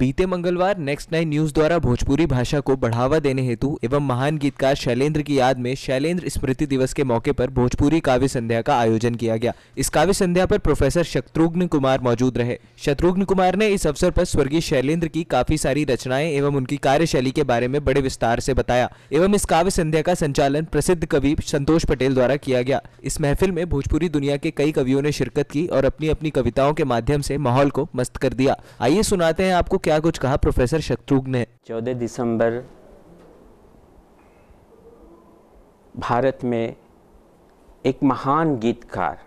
बीते मंगलवार next nine news द्वारा भोजपुरी भाषा को बढ़ावा देने हेतु एवं महान गीतकार शैलेंद्र की याद में शैलेंद्र स्मृति दिवस के मौके पर भोजपुरी काव्य संध्या का आयोजन किया गया इस काव्य संध्या पर प्रोफेसर शत्रुघ्न कुमार मौजूद रहे शत्रुघ्न कुमार ने इस अवसर पर स्वर्गीय शैलेंद्र की काफी सारी रचनाएं एवं उनकी कार्यशैली के बारे में बड़े विस्तार से बताया एवं इस काव्य संध्या का संचालन प्रसिद्ध कवि संतोष पटेल द्वारा किया गया इस महफिल में भोजपुरी दुनिया के कई कवियों ने शिरकत की और अपनी अपनी कविताओं के माध्यम से माहौल को मस्त कर दिया आइए सुनाते हैं आपको क्या कुछ कहा प्रोफेसर शत्रुघ्न ने चौदह दिसंबर भारत में एक महान गीतकार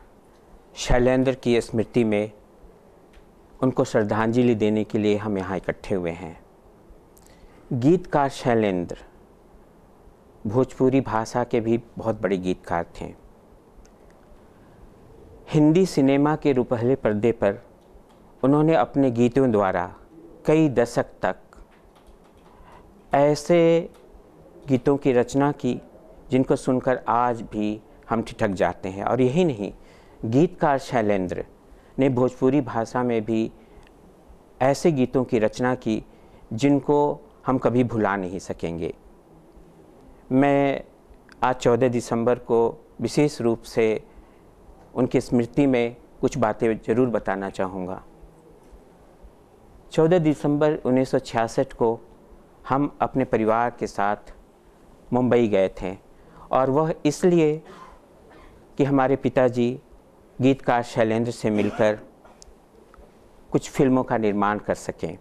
शैलेंद्र की स्मृति में उनको श्रद्धांजलि देने के लिए हम यहाँ इकट्ठे हुए हैं गीतकार शैलेंद्र भोजपुरी भाषा के भी बहुत बड़े गीतकार थे हिंदी सिनेमा के रुपहले पर्दे पर उन्होंने अपने गीतों द्वारा कई दशक तक ऐसे गीतों की रचना की जिनको सुनकर आज भी हम ठिठक जाते हैं और यही नहीं गीतकार शैलेंद्र ने भोजपुरी भाषा में भी ऐसे गीतों की रचना की जिनको हम कभी भुला नहीं सकेंगे मैं आज चौदह दिसंबर को विशेष रूप से उनकी स्मृति में कुछ बातें ज़रूर बताना चाहूँगा 14 दिसंबर 1966 को हम अपने परिवार के साथ मुंबई गए थे और वह इसलिए कि हमारे पिताजी गीतकार शैलेंद्र से मिलकर कुछ फिल्मों का निर्माण कर सकें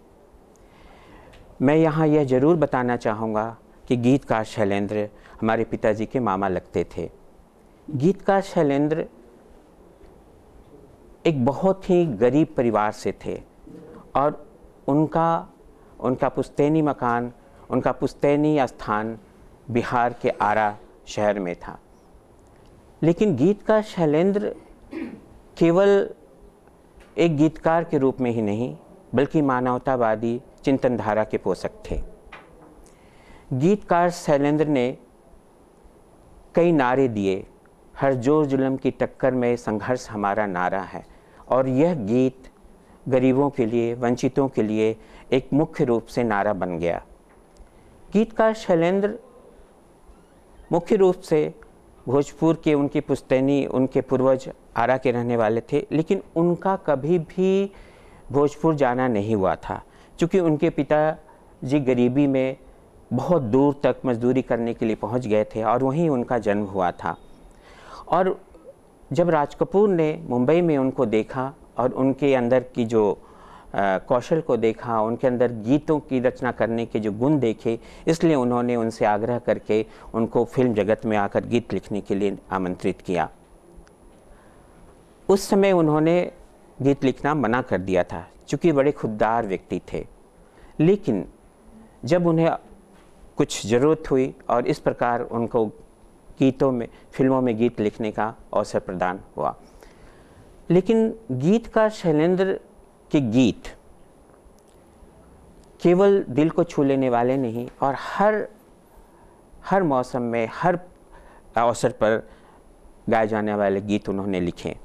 मैं यहाँ यह ज़रूर बताना चाहूँगा कि गीतकार शैलेंद्र हमारे पिताजी के मामा लगते थे गीतकार शैलेंद्र एक बहुत ही गरीब परिवार से थे और उनका उनका पुस्तैनी मकान उनका पुस्तैनी स्थान बिहार के आरा शहर में था लेकिन गीत का शैलेंद्र केवल एक गीतकार के रूप में ही नहीं बल्कि मानवतावादी चिंतनधारा के पोषक थे गीतकार शैलेंद्र ने कई नारे दिए हर जोर जुलम की टक्कर में संघर्ष हमारा नारा है और यह गीत गरीबों के लिए वंचितों के लिए एक मुख्य रूप से नारा बन गया गीतकार शैलेंद्र मुख्य रूप से भोजपुर के उनकी पुस्तैनी उनके पूर्वज आरा के रहने वाले थे लेकिन उनका कभी भी भोजपुर जाना नहीं हुआ था क्योंकि उनके पिता जी गरीबी में बहुत दूर तक मजदूरी करने के लिए पहुंच गए थे और वहीं उनका जन्म हुआ था और जब राज कपूर ने मुंबई में उनको देखा और उनके अंदर की जो कौशल को देखा उनके अंदर गीतों की रचना करने के जो गुण देखे इसलिए उन्होंने उनसे आग्रह करके उनको फिल्म जगत में आकर गीत लिखने के लिए आमंत्रित किया उस समय उन्होंने गीत लिखना मना कर दिया था चूँकि बड़े खुददार व्यक्ति थे लेकिन जब उन्हें कुछ ज़रूरत हुई और इस प्रकार उनको गीतों में फिल्मों में गीत लिखने का अवसर प्रदान हुआ लेकिन गीतकार शैलेंद्र के गीत केवल दिल को छू लेने वाले नहीं और हर हर मौसम में हर अवसर पर गाए जाने वाले गीत उन्होंने लिखे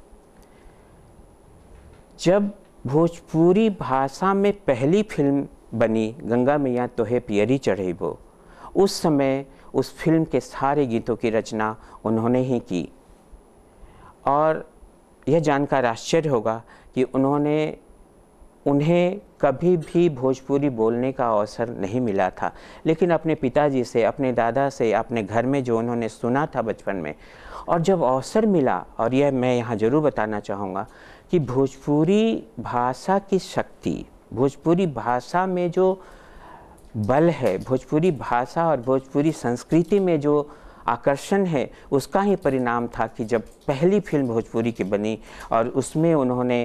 जब भोजपुरी भाषा में पहली फिल्म बनी गंगा मैया तोहे पियरी चढ़े वो उस समय उस फिल्म के सारे गीतों की रचना उन्होंने ही की और यह जानकर आश्चर्य होगा कि उन्होंने उन्हें कभी भी भोजपुरी बोलने का अवसर नहीं मिला था लेकिन अपने पिताजी से अपने दादा से अपने घर में जो उन्होंने सुना था बचपन में और जब अवसर मिला और यह मैं यहाँ ज़रूर बताना चाहूँगा कि भोजपुरी भाषा की शक्ति भोजपुरी भाषा में जो बल है भोजपुरी भाषा और भोजपुरी संस्कृति में जो आकर्षण है उसका ही परिणाम था कि जब पहली फिल्म भोजपुरी की बनी और उसमें उन्होंने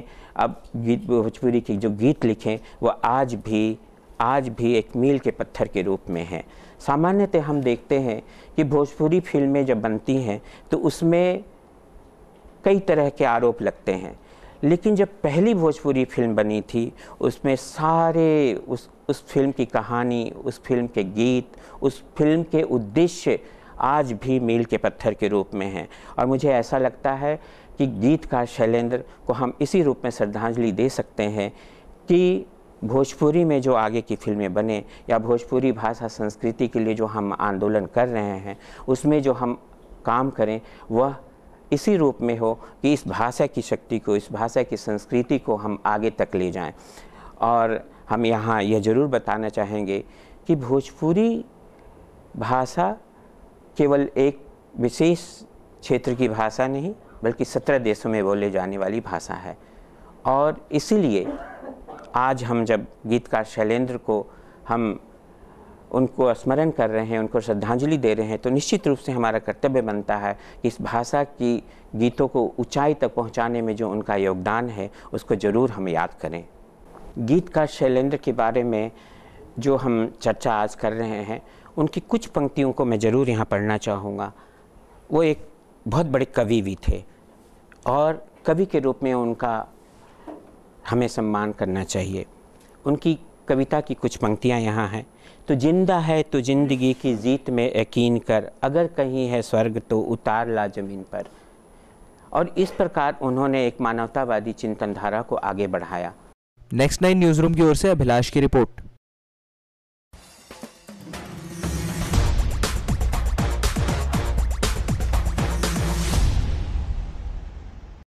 अब गीत भोजपुरी के जो गीत लिखे वो आज भी आज भी एक मील के पत्थर के रूप में हैं सामान्यतः हम देखते हैं कि भोजपुरी फिल्में जब बनती हैं तो उसमें कई तरह के आरोप लगते हैं लेकिन जब पहली भोजपुरी फिल्म बनी थी उसमें सारे उस उस फिल्म की कहानी उस फिल्म के गीत उस फिल्म के उद्देश्य आज भी मील के पत्थर के रूप में हैं और मुझे ऐसा लगता है कि गीतकार शैलेंद्र को हम इसी रूप में श्रद्धांजलि दे सकते हैं कि भोजपुरी में जो आगे की फिल्में बने या भोजपुरी भाषा संस्कृति के लिए जो हम आंदोलन कर रहे हैं उसमें जो हम काम करें वह इसी रूप में हो कि इस भाषा की शक्ति को इस भाषा की संस्कृति को हम आगे तक ले जाएं और हम यहाँ यह ज़रूर बताना चाहेंगे कि भोजपुरी भाषा केवल एक विशेष क्षेत्र की भाषा नहीं बल्कि सत्रह देशों में बोले जाने वाली भाषा है और इसीलिए आज हम जब गीतकार शैलेंद्र को हम उनको स्मरण कर रहे हैं उनको श्रद्धांजलि दे रहे हैं तो निश्चित रूप से हमारा कर्तव्य बनता है कि इस भाषा की गीतों को ऊंचाई तक पहुंचाने में जो उनका योगदान है उसको ज़रूर हम याद करें गीतकार शैलेंद्र के बारे में जो हम चर्चा आज कर रहे हैं उनकी कुछ पंक्तियों को मैं ज़रूर यहाँ पढ़ना चाहूँगा वो एक बहुत बड़े कवि भी थे और कवि के रूप में उनका हमें सम्मान करना चाहिए उनकी कविता की कुछ पंक्तियाँ यहाँ हैं तो जिंदा है तो जिंदगी की जीत में यकीन कर अगर कहीं है स्वर्ग तो उतार ला ज़मीन पर और इस प्रकार उन्होंने एक मानवतावादी चिंतन धारा को आगे बढ़ाया नेक्स्ट नाइन न्यूज़ रूम की ओर से अभिलाष की रिपोर्ट